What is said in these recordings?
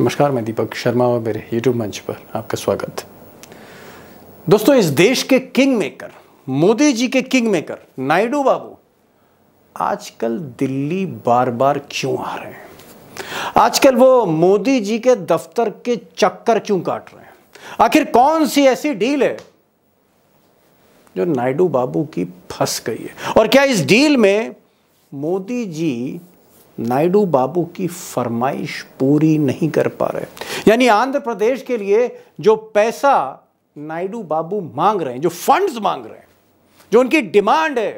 नमस्कार मैं दीपक शर्मा और मेरे यूट्यूब मंच पर आपका स्वागत दोस्तों इस देश के किंग मेकर मोदी जी के किंग मेकर नायडू बाबू आजकल दिल्ली बार बार क्यों आ रहे हैं आजकल वो मोदी जी के दफ्तर के चक्कर क्यों काट रहे हैं आखिर कौन सी ऐसी डील है जो नायडू बाबू की फंस गई है और क्या इस डील में मोदी जी नायडू बाबू की फरमाइश पूरी नहीं कर पा रहे यानी आंध्र प्रदेश के लिए जो पैसा नायडू बाबू मांग रहे हैं जो फंड्स मांग रहे हैं जो उनकी डिमांड है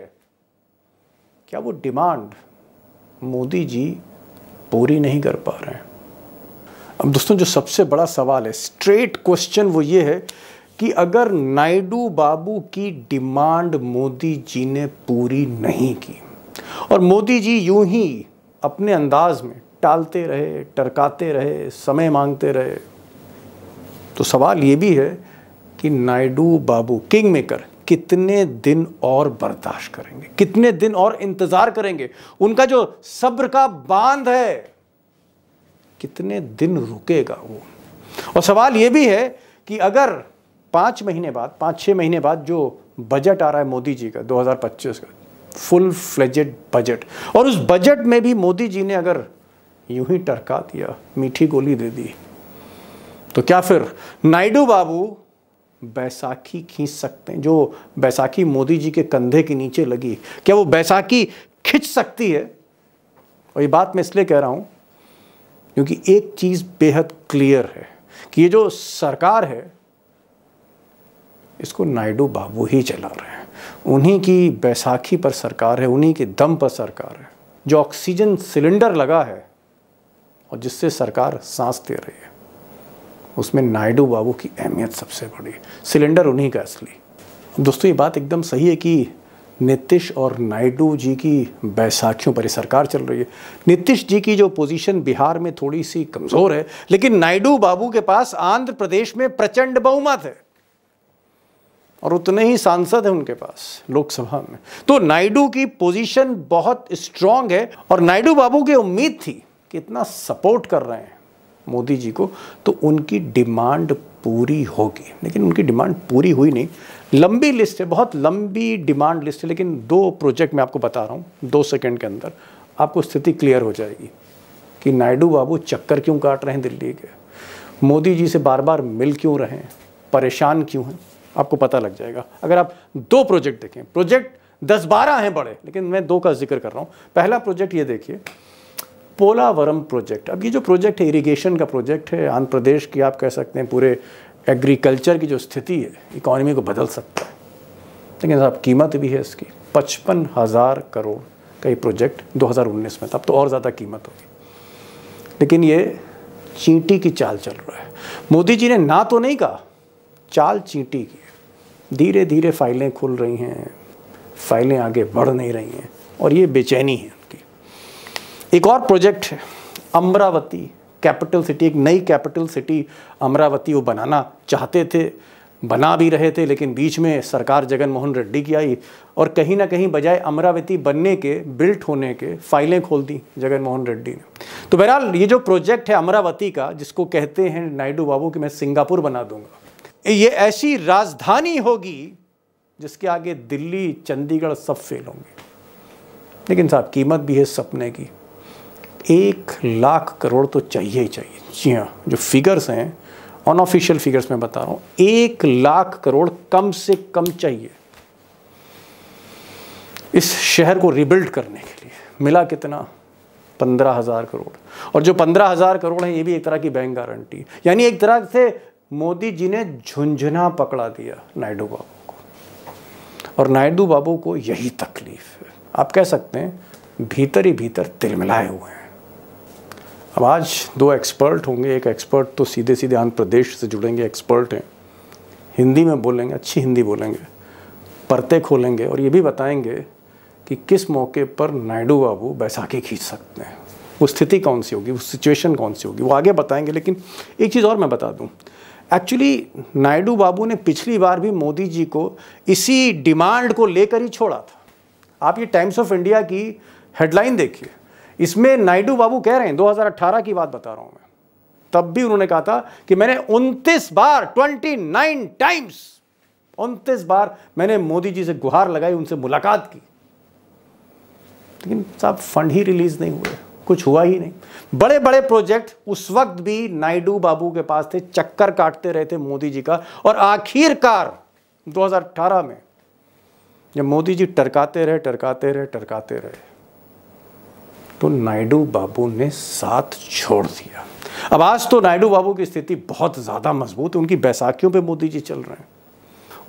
क्या वो डिमांड मोदी जी पूरी नहीं कर पा रहे हैं अब दोस्तों जो सबसे बड़ा सवाल है स्ट्रेट क्वेश्चन वो ये है कि अगर नायडू बाबू की डिमांड मोदी जी ने पूरी नहीं की और मोदी जी यूं ही अपने अंदाज में टालते रहे टरकाते रहे समय मांगते रहे तो सवाल ये भी है कि नायडू बाबू किंग मेकर कितने दिन और बर्दाश्त करेंगे कितने दिन और इंतजार करेंगे उनका जो सब्र का बांध है कितने दिन रुकेगा वो और सवाल ये भी है कि अगर पांच महीने बाद पांच छह महीने बाद जो बजट आ रहा है मोदी जी का 2025 का फुल फ्लेजेड बजट और उस बजट में भी मोदी जी ने अगर यूं ही टरका दिया मीठी गोली दे दी तो क्या फिर नायडू बाबू बैसाखी खींच सकते हैं जो बैसाखी मोदी जी के कंधे के नीचे लगी क्या वो बैसाखी खींच सकती है और ये बात मैं इसलिए कह रहा हूं क्योंकि एक चीज़ बेहद क्लियर है कि ये जो सरकार है इसको नायडू बाबू ही चला रहे हैं उन्हीं की बैसाखी पर सरकार है उन्हीं के दम पर सरकार है जो ऑक्सीजन सिलेंडर लगा है और जिससे सरकार सांस दे रही है उसमें नायडू बाबू की अहमियत सबसे बड़ी सिलेंडर उन्हीं का असली दोस्तों ये बात एकदम सही है कि नीतीश और नायडू जी की बैसाखियों पर सरकार चल रही है नीतीश जी की जो पोजीशन बिहार में थोड़ी सी कमज़ोर है लेकिन नायडू बाबू के पास आंध्र प्रदेश में प्रचंड बहुमत है और उतने ही सांसद हैं उनके पास लोकसभा में तो नायडू की पोजीशन बहुत स्ट्रांग है और नायडू बाबू की उम्मीद थी कि इतना सपोर्ट कर रहे हैं मोदी जी को तो उनकी डिमांड पूरी होगी लेकिन उनकी डिमांड पूरी हुई नहीं लंबी लिस्ट है बहुत लंबी डिमांड लिस्ट है लेकिन दो प्रोजेक्ट मैं आपको बता रहा हूँ दो सेकेंड के अंदर आपको स्थिति क्लियर हो जाएगी कि नायडू बाबू चक्कर क्यों काट रहे हैं दिल्ली के मोदी जी से बार बार मिल क्यों रहे हैं परेशान क्यों हैं आपको पता लग जाएगा अगर आप दो प्रोजेक्ट देखें प्रोजेक्ट दस बारह हैं बड़े लेकिन मैं दो का जिक्र कर रहा हूँ पहला प्रोजेक्ट ये देखिए पोलावरम प्रोजेक्ट अब ये जो प्रोजेक्ट है इरिगेशन का प्रोजेक्ट है आंध्र प्रदेश की आप कह सकते हैं पूरे एग्रीकल्चर की जो स्थिति है इकोनॉमी को बदल सकता है लेकिन साहब कीमत भी है इसकी पचपन हज़ार करोड़ का ये प्रोजेक्ट 2019 में था अब तो और ज़्यादा कीमत होगी लेकिन ये चींटी की चाल चल रहा है मोदी जी ने ना तो नहीं कहा चाल चींटी की धीरे धीरे फाइलें खुल रही हैं फाइलें आगे बढ़ नहीं रही हैं और ये बेचैनी है उनकी एक और प्रोजेक्ट है अमरावती कैपिटल सिटी एक नई कैपिटल सिटी अमरावती वो बनाना चाहते थे बना भी रहे थे लेकिन बीच में सरकार जगन मोहन रेड्डी की आई और कहीं ना कहीं बजाय अमरावती बनने के बिल्ट होने के फाइलें खोल दी जगन मोहन रेड्डी ने तो बहरहाल ये जो प्रोजेक्ट है अमरावती का जिसको कहते हैं नायडू बाबू कि मैं सिंगापुर बना दूंगा ये ऐसी राजधानी होगी जिसके आगे दिल्ली चंडीगढ़ सब फेल होंगे लेकिन साहब कीमत भी है सपने की एक लाख करोड़ तो चाहिए ही चाहिए जी हाँ जो फिगर्स हैं अनऑफिशियल फिगर्स में बता रहा हूँ एक लाख करोड़ कम से कम चाहिए इस शहर को रिबिल्ड करने के लिए मिला कितना पंद्रह हज़ार करोड़ और जो पंद्रह हज़ार करोड़ है ये भी एक तरह की बैंक गारंटी यानी एक तरह से मोदी जी ने झुंझुना पकड़ा दिया नायडू बाबू को और नायडू बाबू को यही तकलीफ है आप कह सकते हैं भीतर ही भीतर तिलमिलाए हुए हैं अब आज दो एक्सपर्ट होंगे एक एक्सपर्ट तो सीधे सीधे आंध्र प्रदेश से जुड़ेंगे एक्सपर्ट हैं हिंदी में बोलेंगे अच्छी हिंदी बोलेंगे परते खोलेंगे और ये भी बताएंगे कि किस मौके पर नायडू बाबू बैसाखी खींच सकते हैं वो स्थिति कौन सी होगी वो सिचुएशन कौन सी होगी वो आगे बताएंगे लेकिन एक चीज़ और मैं बता दूँ एक्चुअली नायडू बाबू ने पिछली बार भी मोदी जी को इसी डिमांड को लेकर ही छोड़ा था आप ये टाइम्स ऑफ इंडिया की हेडलाइन देखिए इसमें नायडू बाबू कह रहे हैं 2018 की बात बता रहा हूं मैं तब भी उन्होंने कहा था कि मैंने उनतीस बार 29 टाइम्स उनतीस बार मैंने मोदी जी से गुहार लगाई उनसे मुलाकात की लेकिन साहब फंड ही रिलीज नहीं हुए कुछ हुआ ही नहीं बड़े बड़े प्रोजेक्ट उस वक्त भी नायडू बाबू के पास थे चक्कर काटते रहे थे मोदी जी का और आखिरकार 2018 में जब मोदी जी टरकाते रहे टरकाते रहे टरकाते रहे तो नायडू बाबू ने साथ छोड़ दिया अब आज तो नायडू बाबू की स्थिति बहुत ज़्यादा मजबूत है उनकी बैसाखियों पे मोदी जी चल रहे हैं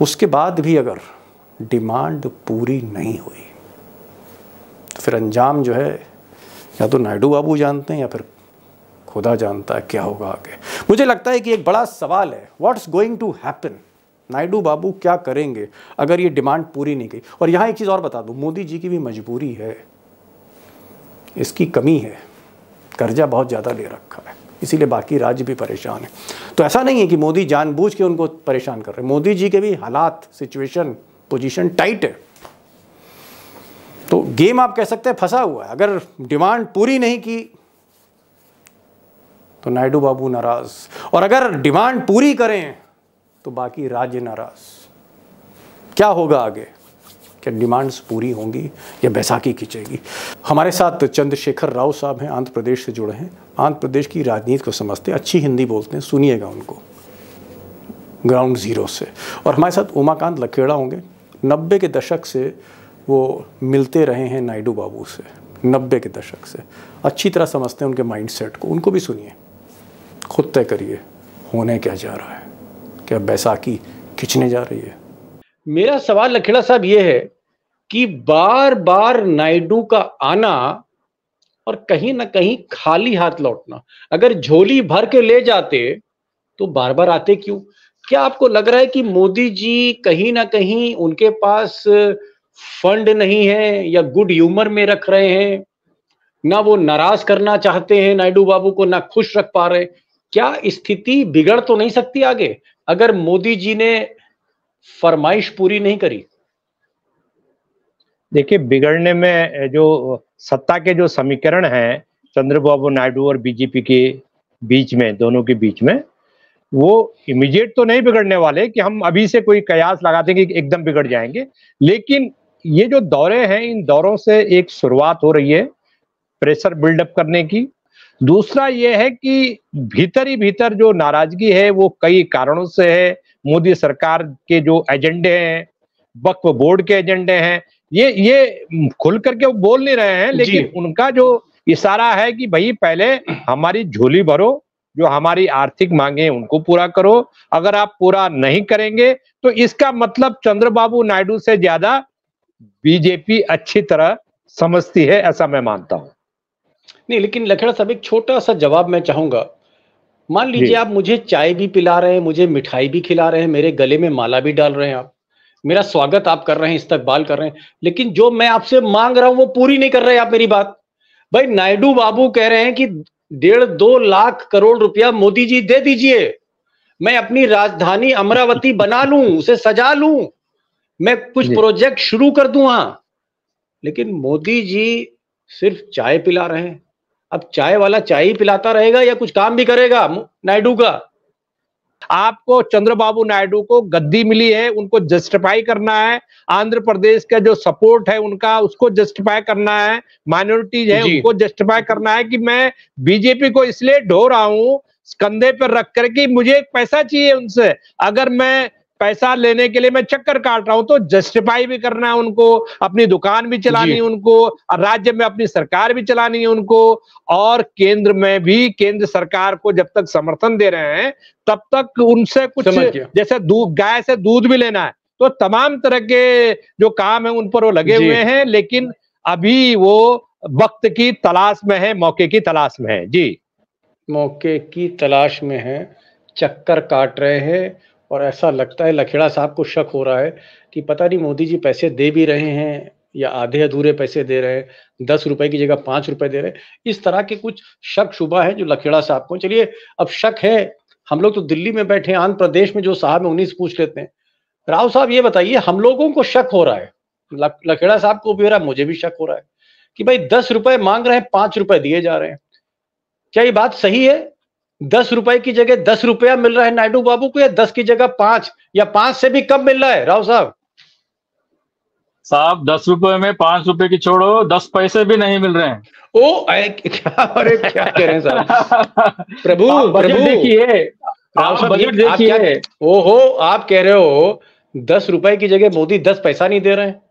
उसके बाद भी अगर डिमांड पूरी नहीं हुई तो फिर अंजाम जो है या तो नायडू बाबू जानते हैं या फिर खुदा जानता है क्या होगा आगे मुझे लगता है कि एक बड़ा सवाल है what's going to happen Naidu Babu क्या करेंगे अगर ये डिमांड पूरी नहीं गई और यहाँ एक चीज़ और बता दूँ मोदी जी की भी मजबूरी है इसकी कमी है कर्जा बहुत ज़्यादा ले रखा है इसीलिए बाकी राज्य भी परेशान है तो ऐसा नहीं है कि मोदी जानबूझ के उनको परेशान कर रहे हैं मोदी जी के भी हालात सिचुएशन पोजीशन टाइट है तो गेम आप कह सकते हैं फंसा हुआ है अगर डिमांड पूरी नहीं की तो नायडू बाबू नाराज और अगर डिमांड पूरी करें तो बाकी राज्य नाराज क्या होगा आगे क्या डिमांड्स पूरी होंगी या बैसाखी खींचेगी हमारे साथ चंद्रशेखर राव साहब हैं आंध्र प्रदेश से जुड़े हैं आंध्र प्रदेश की राजनीति को समझते हैं अच्छी हिंदी बोलते हैं सुनिएगा उनको ग्राउंड ज़ीरो से और हमारे साथ उमाकांत लखेड़ा होंगे नब्बे के दशक से वो मिलते रहे हैं नायडू बाबू से नब्बे के दशक से अच्छी तरह समझते हैं उनके माइंड सेट को उनको भी सुनिए खुद तय करिए होने क्या जा रहा है क्या बैसाखी खिंचने जा रही है मेरा सवाल लखेड़ा साहब ये है कि बार बार नायडू का आना और कहीं ना कहीं खाली हाथ लौटना अगर झोली भर के ले जाते तो बार बार आते क्यों क्या आपको लग रहा है कि मोदी जी कहीं ना कहीं उनके पास फंड नहीं है या गुड ह्यूमर में रख रहे हैं ना वो नाराज करना चाहते हैं नायडू बाबू को ना खुश रख पा रहे क्या स्थिति बिगड़ तो नहीं सकती आगे अगर मोदी जी ने फरमाइश पूरी नहीं करी देखिए बिगड़ने में जो सत्ता के जो समीकरण है चंद्रबाबू नायडू और बीजेपी के बीच में दोनों के बीच में वो इमीडिएट तो नहीं बिगड़ने वाले कि हम अभी से कोई कयास लगा देंगे एकदम बिगड़ जाएंगे लेकिन ये जो दौरे हैं इन दौरों से एक शुरुआत हो रही है प्रेशर बिल्डअप करने की दूसरा ये है कि भीतर ही भीतर जो नाराजगी है वो कई कारणों से है मोदी सरकार के जो एजेंडे हैं वक्फ बोर्ड के एजेंडे हैं ये ये खुल करके वो बोल नहीं रहे हैं लेकिन उनका जो इशारा है कि भाई पहले हमारी झोली भरो जो हमारी आर्थिक मांगे उनको पूरा करो अगर आप पूरा नहीं करेंगे तो इसका मतलब चंद्रबाबू नायडू से ज्यादा बीजेपी अच्छी तरह समझती है ऐसा मैं मानता हूं नहीं लेकिन लखड़ा साहब एक छोटा सा जवाब मैं चाहूंगा मान लीजिए आप मुझे चाय भी पिला रहे हैं मुझे मिठाई भी खिला रहे हैं मेरे गले में माला भी डाल रहे हैं आप मेरा स्वागत आप कर रहे हैं इस्तकबाल कर रहे हैं लेकिन जो मैं आपसे मांग रहा हूं वो पूरी नहीं कर रहे आप मेरी बात भाई नायडू बाबू कह रहे हैं कि डेढ़ दो लाख करोड़ रुपया मोदी जी दे दीजिए मैं अपनी राजधानी अमरावती बना लूं उसे सजा लूं मैं कुछ प्रोजेक्ट शुरू कर दू हाँ लेकिन मोदी जी सिर्फ चाय पिला रहे हैं अब चाय वाला चाय ही पिलाता रहेगा या कुछ काम भी करेगा नायडू का आपको चंद्रबाबू नायडू को गद्दी मिली है उनको जस्टिफाई करना है आंध्र प्रदेश का जो सपोर्ट है उनका उसको जस्टिफाई करना है माइनॉरिटीज है उनको जस्टिफाई करना है कि मैं बीजेपी को इसलिए ढो रहा हूं कंधे पर रख कर मुझे पैसा चाहिए उनसे अगर मैं पैसा लेने के लिए मैं चक्कर काट रहा हूं तो जस्टिफाई भी करना है उनको अपनी दुकान भी चलानी है उनको राज्य में अपनी सरकार भी चलानी है उनको और केंद्र में भी केंद्र सरकार को जब तक समर्थन दे रहे हैं तब तक उनसे कुछ जैसे दूध गाय से दूध भी लेना है तो तमाम तरह के जो काम है उन पर वो लगे हुए हैं लेकिन अभी वो वक्त की तलाश में है मौके की तलाश में है जी मौके की तलाश में है चक्कर काट रहे हैं और ऐसा लगता है लखेड़ा साहब को शक हो रहा है कि पता नहीं मोदी जी पैसे दे भी रहे हैं या आधे अधूरे पैसे दे रहे हैं दस रुपए की जगह पांच रुपए दे रहे हैं इस तरह के कुछ शक शुभा है जो लखेड़ा साहब को चलिए अब शक है हम लोग तो दिल्ली में बैठे आंध्र प्रदेश में जो साहब है उन्हीं से पूछ लेते हैं राव साहब ये बताइए हम लोगों को शक हो रहा है लखेड़ा साहब को भी हो रहा है मुझे भी शक हो रहा है कि भाई दस रुपए मांग रहे हैं पांच रुपए दिए जा रहे हैं क्या ये बात सही है दस रुपए की जगह दस रुपया मिल रहा है नायडू बाबू को या दस की जगह पांच या पांच से भी कम मिल रहा है राव साहब साहब दस रुपए में पांच रुपए की छोड़ो दस पैसे भी नहीं मिल रहे हैं ओ अरे क्या अरे क्या कह रहे हैं साहब प्रभु प्रभु देखिए बजट देखिए ओहो आप कह रहे हो दस रुपए की जगह मोदी दस पैसा नहीं दे रहे हैं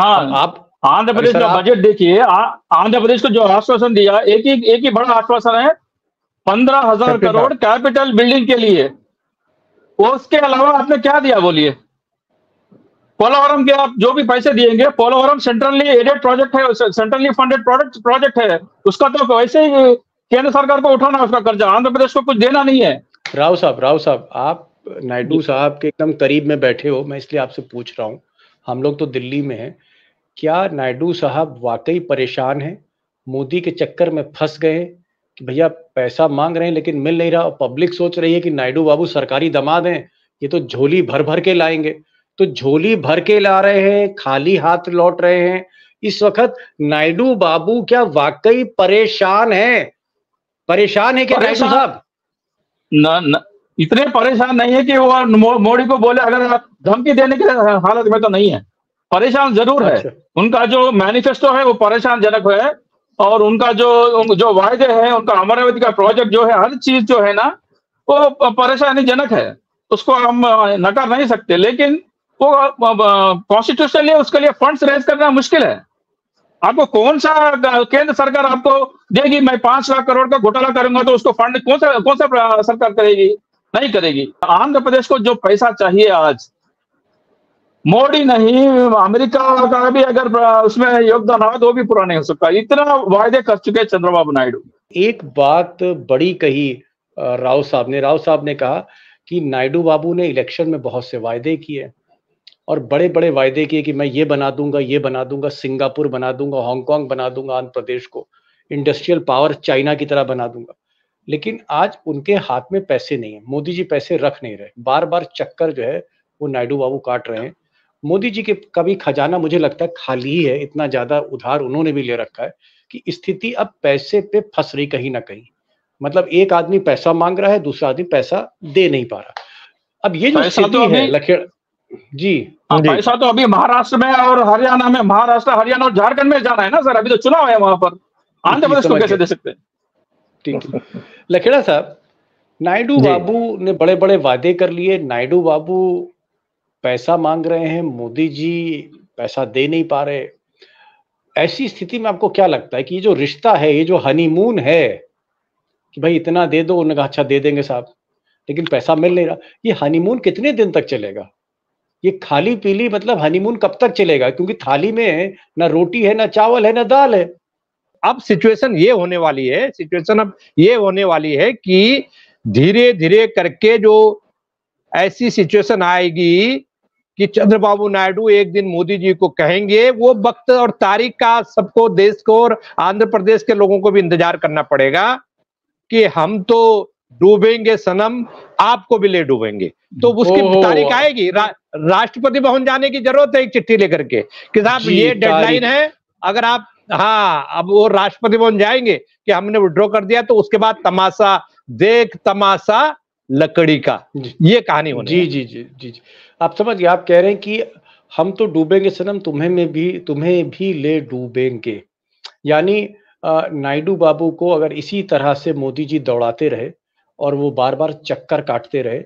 हाँ आप आंध्र प्रदेश का बजट देखिए आंध्र प्रदेश को जो आश्वासन दिया एक ही एक ही बड़ा आश्वासन है पंद्रह हजार करोड़ कैपिटल बिल्डिंग के लिए उसके अलावा आपने क्या दिया बोलिए पोलावरम के आप जो भी पैसे दिएंगे पोलावरम सेंट्रली एडेड प्रोजेक्ट है सेंट्रली फंडेड प्रोजेक्ट प्रोजेक्ट है उसका तो वैसे ही केंद्र सरकार को उठाना उसका कर्जा आंध्र प्रदेश को कुछ देना नहीं है राव साहब राव साहब आप नायडू साहब के एकदम करीब में बैठे हो मैं इसलिए आपसे पूछ रहा हूँ हम लोग तो दिल्ली में हैं क्या नायडू साहब वाकई परेशान हैं मोदी के चक्कर में फंस गए कि भैया पैसा मांग रहे हैं लेकिन मिल नहीं रहा और पब्लिक सोच रही है कि नायडू बाबू सरकारी दमाद हैं ये तो झोली भर भर के लाएंगे तो झोली भर के ला रहे हैं खाली हाथ लौट रहे हैं इस वक्त नायडू बाबू क्या वाकई परेशान है परेशान है क्या नायडू साहब ना, इतने परेशान नहीं है कि वो मोडी मोदी को बोले अगर आप धमकी देने के हालत में तो नहीं है परेशान जरूर अच्छा। है उनका जो मैनिफेस्टो है वो परेशान जनक है और उनका जो जो वायदे हैं उनका अमरावती का प्रोजेक्ट जो है हर चीज जो है ना वो परेशानीजनक है उसको हम नकार नहीं सकते लेकिन वो कॉन्स्टिट्यूशनली उसके लिए फंड्स रेज करना मुश्किल है आपको कौन सा केंद्र सरकार आपको देगी मैं पांच लाख करोड़ का घोटाला करूंगा तो उसको फंड कौन सा कौन सा सरकार करेगी नहीं करेगी आंध्र प्रदेश को जो पैसा चाहिए आज मोदी नहीं अमेरिका का भी अगर उसमें योगदान आए तो भी पूरा नहीं हो सकता इतना वायदे कर चुके हैं चंद्रबाबू नायडू एक बात बड़ी कही राव साहब ने राव साहब ने कहा कि नायडू बाबू ने इलेक्शन में बहुत से वायदे किए और बड़े बड़े वायदे किए कि मैं ये बना दूंगा ये बना दूंगा सिंगापुर बना दूंगा हांगकांग बना दूंगा आंध्र प्रदेश को इंडस्ट्रियल पावर चाइना की तरह बना दूंगा लेकिन आज उनके हाथ में पैसे नहीं है मोदी जी पैसे रख नहीं रहे बार बार चक्कर जो है वो नायडू बाबू काट रहे हैं मोदी जी के कभी खजाना मुझे लगता है खाली ही है इतना ज्यादा उधार उन्होंने भी ले रखा है कि स्थिति अब पैसे पे फंस रही कहीं ना कहीं मतलब एक आदमी पैसा मांग रहा है दूसरा आदमी पैसा दे नहीं पा रहा अब ये जो स्थिति तो है लखेड़ हाँ, जी पैसा तो अभी महाराष्ट्र में और हरियाणा में महाराष्ट्र हरियाणा और झारखंड में जाना है ना सर अभी तो चुनाव है वहां पर आंध्र प्रदेश को कैसे दे सकते हैं ठीक है लखेड़ा साहब नायडू बाबू ने बड़े बड़े वादे कर लिए नायडू बाबू पैसा मांग रहे हैं मोदी जी पैसा दे नहीं पा रहे ऐसी स्थिति में आपको क्या लगता है कि ये जो रिश्ता है ये जो हनीमून है कि भाई इतना दे दो उन्होंने कहा अच्छा दे देंगे साहब लेकिन पैसा मिल नहीं रहा ये हनीमून कितने दिन तक चलेगा ये खाली पीली मतलब हनीमून कब तक चलेगा क्योंकि थाली में ना रोटी है ना चावल है ना दाल है अब सिचुएशन ये होने वाली है सिचुएशन अब ये होने वाली है कि धीरे धीरे करके जो ऐसी सिचुएशन आएगी कि चंद्रबाबू नायडू एक दिन मोदी जी को कहेंगे वो वक्त और तारीख का सबको देश को और आंध्र प्रदेश के लोगों को भी इंतजार करना पड़ेगा कि हम तो डूबेंगे सनम आपको भी ले डूबेंगे तो उसकी तारीख आएगी रा, राष्ट्रपति भवन जाने की जरूरत है एक चिट्ठी लेकर के कि साहब ये डेडलाइन है अगर आप हाँ अब वो राष्ट्रपति भवन जाएंगे कि हमने विड्रॉ कर दिया तो उसके बाद तमाशा देख तमाशा लकड़ी का ये कहानी होनी जी जी जी जी जी आप समझ गए आप कह रहे हैं कि हम तो डूबेंगे सनम तुम्हें में भी तुम्हें भी ले डूबेंगे यानी नायडू बाबू को अगर इसी तरह से मोदी जी दौड़ाते रहे और वो बार बार चक्कर काटते रहे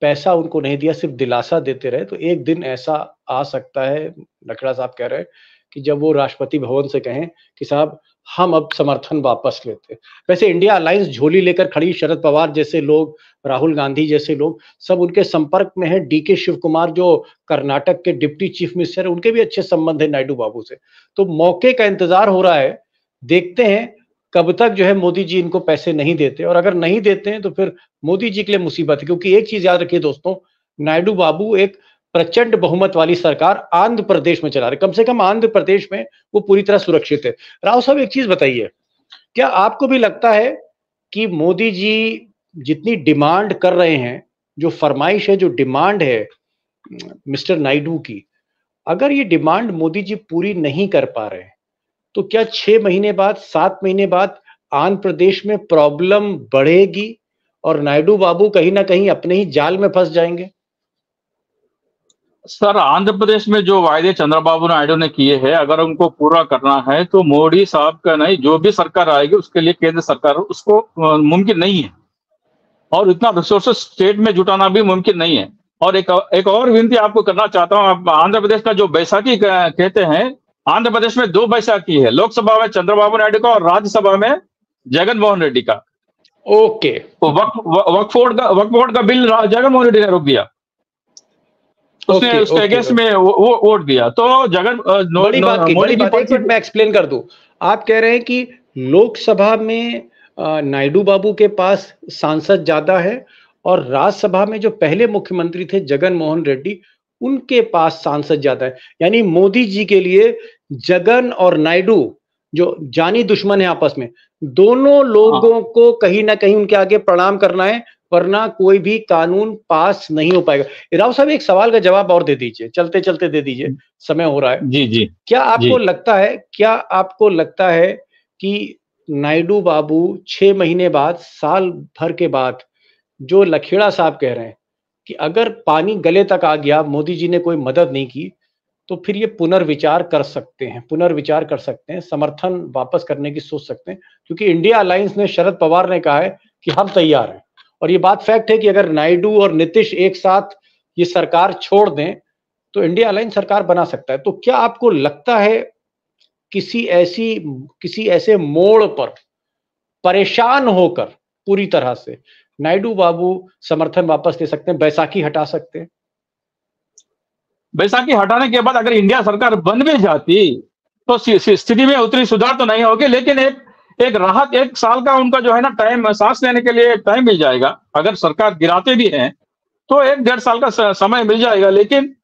पैसा उनको नहीं दिया सिर्फ दिलासा देते रहे तो एक दिन ऐसा आ सकता है लखड़ा साहब कह रहे हैं कि जब वो राष्ट्रपति भवन से कहें कि साहब हम अब समर्थन वापस लेते वैसे इंडिया अलायंस झोली लेकर खड़ी शरद पवार जैसे लोग राहुल गांधी जैसे लोग सब उनके संपर्क में हैं डीके शिव कुमार जो कर्नाटक के डिप्टी चीफ मिनिस्टर है उनके भी अच्छे संबंध है नायडू बाबू से तो मौके का इंतजार हो रहा है देखते हैं कब तक जो है मोदी जी इनको पैसे नहीं देते और अगर नहीं देते हैं तो फिर मोदी जी के लिए मुसीबत है क्योंकि एक चीज याद रखिए दोस्तों नायडू बाबू एक प्रचंड बहुमत वाली सरकार आंध्र प्रदेश में चला रही कम से कम आंध्र प्रदेश में वो पूरी तरह सुरक्षित है राव साहब एक चीज बताइए क्या आपको भी लगता है कि मोदी जी जितनी डिमांड कर रहे हैं जो फरमाइश है जो डिमांड है मिस्टर नायडू की अगर ये डिमांड मोदी जी पूरी नहीं कर पा रहे तो क्या छह महीने बाद सात महीने बाद आंध्र प्रदेश में प्रॉब्लम बढ़ेगी और नायडू बाबू कहीं ना कहीं अपने ही जाल में फंस जाएंगे सर आंध्र प्रदेश में जो वायदे चंद्रबाबू नायडू ने किए हैं अगर उनको पूरा करना है तो मोदी साहब का नहीं जो भी सरकार आएगी उसके लिए केंद्र सरकार उसको मुमकिन नहीं है और इतना रिसोर्सेस स्टेट में जुटाना भी मुमकिन नहीं है और एक एक और विनती आपको करना चाहता हूँ आंध्र प्रदेश का जो बैसाखी कहते हैं आंध्र प्रदेश में दो बैसाखी है लोकसभा में चंद्रबाबू नायडू का और राज्यसभा में जगन मोहन रेड्डी का ओके वक्फ वक्फ बोर्ड का वक्फ का बिल जगनमोहन रेड्डी ने रोक दिया उसने okay, उसके अगेंस्ट okay, okay. में वो वोट दिया तो जगन नो, बड़ी नो, बात की बड़ी बात एक मिनट मैं एक्सप्लेन कर दूं आप कह रहे हैं कि लोकसभा में नायडू बाबू के पास सांसद ज्यादा है और राज्यसभा में जो पहले मुख्यमंत्री थे जगन मोहन रेड्डी उनके पास सांसद ज्यादा है यानी मोदी जी के लिए जगन और नायडू जो जानी दुश्मन है आपस में दोनों हाँ। लोगों हाँ। को कहीं ना कहीं उनके आगे प्रणाम करना है वरना कोई भी कानून पास नहीं हो पाएगा राव साहब एक सवाल का जवाब और दे दीजिए चलते चलते दे दीजिए समय हो रहा है जी जी क्या आपको जी. लगता है क्या आपको लगता है कि नायडू बाबू छह महीने बाद साल भर के बाद जो लखेड़ा साहब कह रहे हैं कि अगर पानी गले तक आ गया मोदी जी ने कोई मदद नहीं की तो फिर ये पुनर्विचार कर सकते हैं पुनर्विचार कर सकते हैं समर्थन वापस करने की सोच सकते हैं क्योंकि इंडिया अलायंस ने शरद पवार ने कहा है कि हम तैयार हैं और ये बात फैक्ट है कि अगर नायडू और नीतीश एक साथ ये सरकार छोड़ दें तो इंडिया अलाइन सरकार बना सकता है तो क्या आपको लगता है किसी ऐसी किसी ऐसे मोड़ पर परेशान होकर पूरी तरह से नायडू बाबू समर्थन वापस ले सकते हैं बैसाखी हटा सकते हैं बैसाखी हटाने के बाद अगर इंडिया सरकार बन भी जाती तो स्थिति में उतनी सुधार तो नहीं होगी लेकिन एक एक राहत एक साल का उनका जो है ना टाइम सांस लेने के लिए टाइम मिल जाएगा अगर सरकार गिराते भी हैं तो एक डेढ़ साल का समय मिल जाएगा लेकिन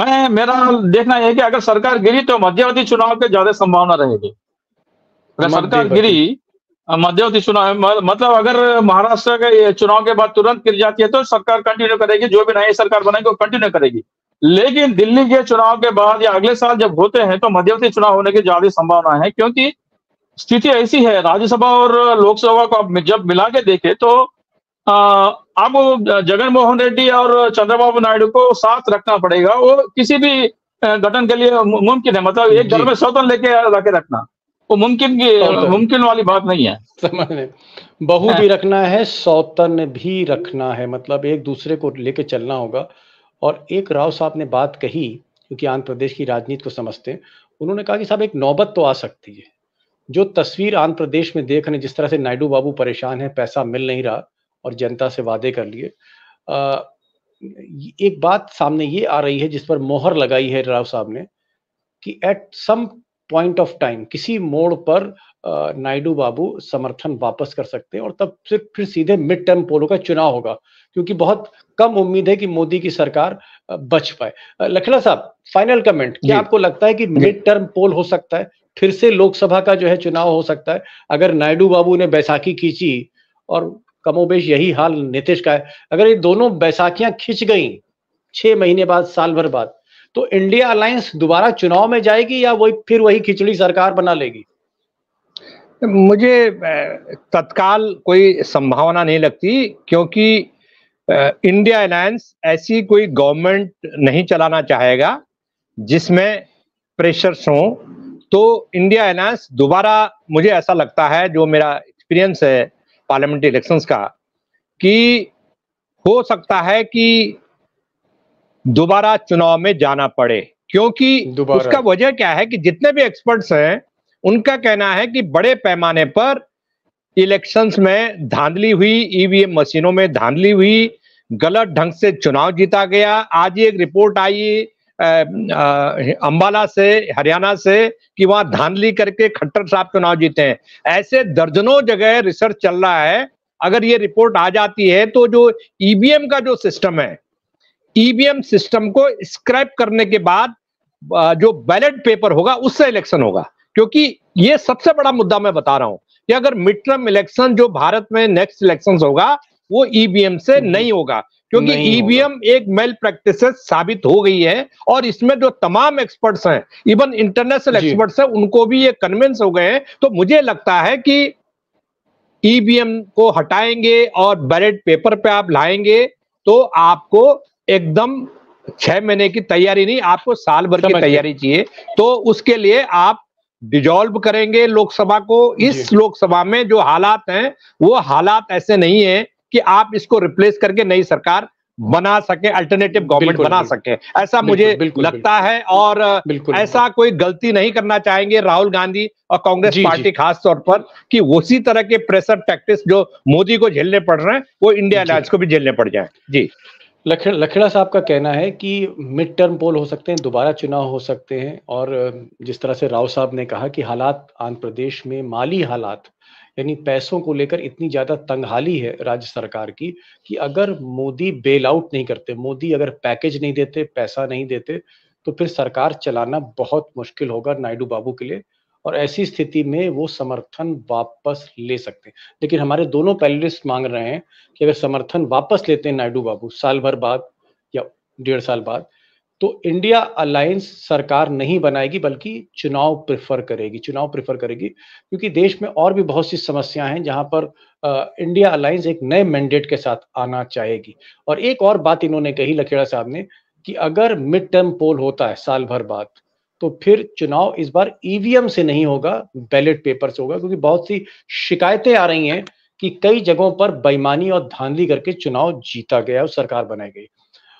मैं मेरा देखना यह कि अगर सरकार गिरी तो मध्यवर्ती चुनाव के ज्यादा संभावना रहेगी अगर सरकार गिरी मध्यवर्ती चुनाव मतलब अगर महाराष्ट्र के चुनाव के बाद तुरंत गिर जाती है तो सरकार कंटिन्यू करेगी जो भी नई सरकार बनाएगी वो कंटिन्यू करेगी लेकिन दिल्ली के चुनाव के बाद या अगले साल जब होते हैं तो मध्यवर्ती चुनाव होने की ज्यादा संभावना है क्योंकि स्थिति ऐसी है राज्यसभा और लोकसभा को आप जब मिला के देखे तो आप जगन मोहन रेड्डी और चंद्रबाबू नायडू को साथ रखना पड़ेगा वो किसी भी गठन के लिए मुमकिन है मतलब एक घर में स्वतंत्र लेके लाके रखना वो मुमकिन की मुमकिन वाली बात नहीं है समझ बहु हाँ। भी रखना है सौतन भी रखना है मतलब एक दूसरे को लेके चलना होगा और एक राव साहब ने बात कही क्योंकि आंध्र प्रदेश की राजनीति को समझते हैं उन्होंने कहा कि साहब एक नौबत तो आ सकती है जो तस्वीर आंध्र प्रदेश में देख रहे हैं जिस तरह से नायडू बाबू परेशान है पैसा मिल नहीं रहा और जनता से वादे कर लिए एक बात सामने ये आ रही है जिस पर मोहर लगाई है राव साहब ने कि at some point of time किसी मोड़ पर नायडू बाबू समर्थन वापस कर सकते हैं और तब फिर फिर सीधे मिड टर्म पोलों का चुनाव होगा क्योंकि बहुत कम उम्मीद है कि मोदी की सरकार बच पाए लखला साहब फाइनल कमेंट क्या आपको लगता है कि मिड टर्म पोल हो सकता है फिर से लोकसभा का जो है चुनाव हो सकता है अगर नायडू बाबू ने बैसाखी खींची और कमोबेश यही हाल नीतीश का है अगर ये दोनों बैसाखियां खींच गई छह महीने बाद साल भर बाद तो इंडिया अलायंस दोबारा चुनाव में जाएगी या वही फिर वही खिचड़ी सरकार बना लेगी मुझे तत्काल कोई संभावना नहीं लगती क्योंकि इंडिया अलायंस ऐसी कोई गवर्नमेंट नहीं चलाना चाहेगा जिसमें प्रेशर्स हों तो इंडिया एलायंस दोबारा मुझे ऐसा लगता है जो मेरा एक्सपीरियंस है पार्लियामेंट्री इलेक्शंस का कि हो सकता है कि दोबारा चुनाव में जाना पड़े क्योंकि उसका वजह क्या है कि जितने भी एक्सपर्ट्स हैं उनका कहना है कि बड़े पैमाने पर इलेक्शंस में धांधली हुई ईवीएम e मशीनों में धांधली हुई गलत ढंग से चुनाव जीता गया आज एक रिपोर्ट आई अंबाला से हरियाणा से कि वहां धानली करके खट्टर साहब चुनाव जीते हैं ऐसे दर्जनों जगह रिसर्च चल रहा है अगर ये रिपोर्ट आ जाती है तो जो ईवीएम e का जो सिस्टम है ईवीएम e सिस्टम को स्क्रैप करने के बाद जो बैलेट पेपर होगा उससे इलेक्शन होगा क्योंकि ये सबसे बड़ा मुद्दा मैं बता रहा हूं कि अगर मिड टर्म इलेक्शन जो भारत में नेक्स्ट इलेक्शन होगा वो ईवीएम e से नहीं होगा क्योंकि ईवीएम e एक मेल प्रैक्टिस साबित हो गई है और इसमें जो तमाम एक्सपर्ट्स हैं इवन इंटरनेशनल एक्सपर्ट्स हैं उनको भी ये कन्विंस हो गए हैं तो मुझे लगता है कि ईवीएम e को हटाएंगे और बैलेट पेपर पे आप लाएंगे तो आपको एकदम छह महीने की तैयारी नहीं आपको साल भर की तैयारी चाहिए तो उसके लिए आप डिजॉल्व करेंगे लोकसभा को इस लोकसभा में जो हालात हैं वो हालात ऐसे नहीं है कि आप इसको रिप्लेस करके नई सरकार बना सके अल्टरनेटिव गवर्नमेंट बना सके ऐसा मुझे बिल्कुल, लगता बिल्कुल, है और बिल्कुल, ऐसा कोई गलती नहीं करना चाहेंगे राहुल गांधी और कांग्रेस पार्टी खास तौर पर कि उसी तरह के प्रेशर प्रैक्टिस जो मोदी को झेलने पड़ रहे हैं वो इंडिया अलायंस को भी झेलने पड़ जाए जी लखेड़ा साहब का कहना है कि मिड टर्म पोल हो सकते हैं दोबारा चुनाव हो सकते हैं और जिस तरह से राव साहब ने कहा कि हालात आंध्र प्रदेश में माली हालात यानी पैसों को लेकर इतनी ज्यादा तंगहाली है राज्य सरकार की कि अगर मोदी बेल आउट नहीं करते मोदी अगर पैकेज नहीं देते पैसा नहीं देते तो फिर सरकार चलाना बहुत मुश्किल होगा नायडू बाबू के लिए और ऐसी स्थिति में वो समर्थन वापस ले सकते हैं लेकिन हमारे दोनों पैनलिस्ट मांग रहे हैं कि अगर समर्थन वापस लेते हैं नायडू बाबू साल भर बाद या डेढ़ साल बाद तो इंडिया अलायंस सरकार नहीं बनाएगी बल्कि चुनाव प्रेफर करेगी चुनाव प्रेफर करेगी क्योंकि देश में और भी बहुत सी समस्याएं हैं जहां पर इंडिया अलायंस एक नए मैंडेट के साथ आना चाहेगी और एक और बात इन्होंने कही लखेड़ा साहब ने कि अगर मिड टर्म पोल होता है साल भर बाद तो फिर चुनाव इस बार ईवीएम e से नहीं होगा बैलेट पेपर से होगा क्योंकि बहुत सी शिकायतें आ रही हैं कि कई जगहों पर बेईमानी और धांधली करके चुनाव जीता गया और सरकार बनाई गई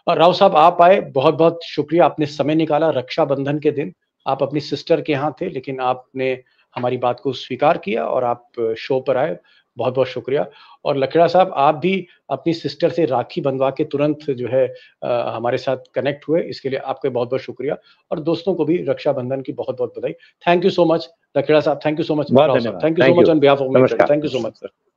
और राव साहब आप आए बहुत बहुत शुक्रिया आपने समय निकाला रक्षाबंधन के दिन आप अपनी सिस्टर के यहाँ थे लेकिन आपने हमारी बात को स्वीकार किया और आप शो पर आए बहुत बहुत शुक्रिया और लकड़ा साहब आप भी अपनी सिस्टर से राखी बंधवा के तुरंत जो है आ, हमारे साथ कनेक्ट हुए इसके लिए आपके बहुत बहुत शुक्रिया और दोस्तों को भी रक्षाबंधन की बहुत बहुत बधाई thank you so much Lakra साहब thank you so much thank you so much on behalf of thank you so much sir